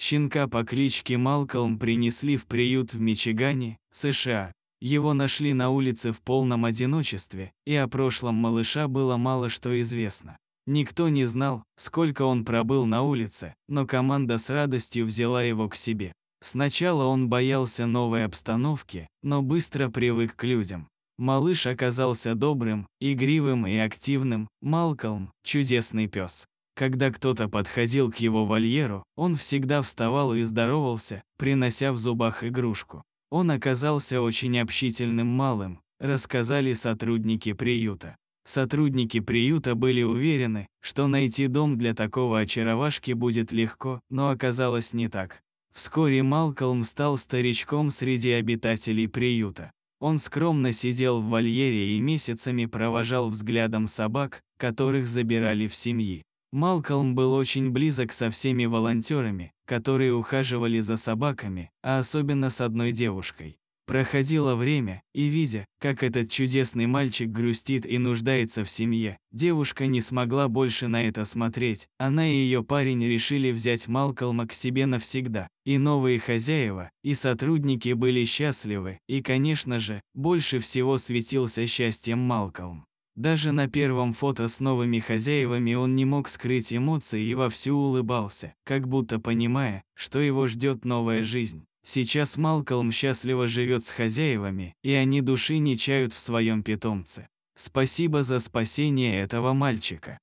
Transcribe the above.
Щенка по кличке Малкольм принесли в приют в Мичигане, США. Его нашли на улице в полном одиночестве, и о прошлом малыша было мало что известно. Никто не знал, сколько он пробыл на улице, но команда с радостью взяла его к себе. Сначала он боялся новой обстановки, но быстро привык к людям. Малыш оказался добрым, игривым и активным, Малкольм – чудесный пес. Когда кто-то подходил к его вольеру, он всегда вставал и здоровался, принося в зубах игрушку. Он оказался очень общительным малым, рассказали сотрудники приюта. Сотрудники приюта были уверены, что найти дом для такого очаровашки будет легко, но оказалось не так. Вскоре Малкольм стал старичком среди обитателей приюта. Он скромно сидел в вольере и месяцами провожал взглядом собак, которых забирали в семьи. Малкольм был очень близок со всеми волонтерами, которые ухаживали за собаками, а особенно с одной девушкой. Проходило время, и видя, как этот чудесный мальчик грустит и нуждается в семье, девушка не смогла больше на это смотреть. Она и ее парень решили взять Малкольма к себе навсегда. И новые хозяева, и сотрудники были счастливы, и, конечно же, больше всего светился счастьем Малкольм. Даже на первом фото с новыми хозяевами он не мог скрыть эмоции и вовсю улыбался, как будто понимая, что его ждет новая жизнь. Сейчас Малкольм счастливо живет с хозяевами, и они души не чают в своем питомце. Спасибо за спасение этого мальчика.